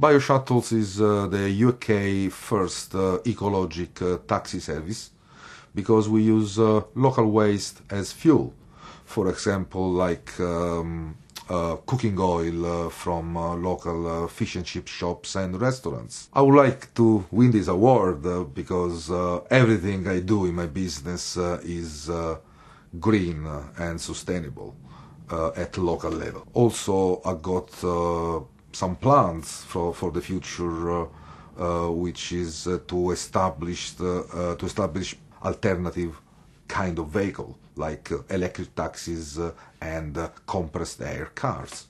BioShuttles is uh, the UK first uh, ecologic uh, taxi service because we use uh, local waste as fuel. For example, like um, uh, cooking oil uh, from local fish and chip shops and restaurants. I would like to win this award because everything I do in my business is green and sustainable at local level. Also, I got some plans for, for the future, uh, uh, which is uh, to establish the, to establish alternative kind of vehicle like electric taxis and compressed air cars.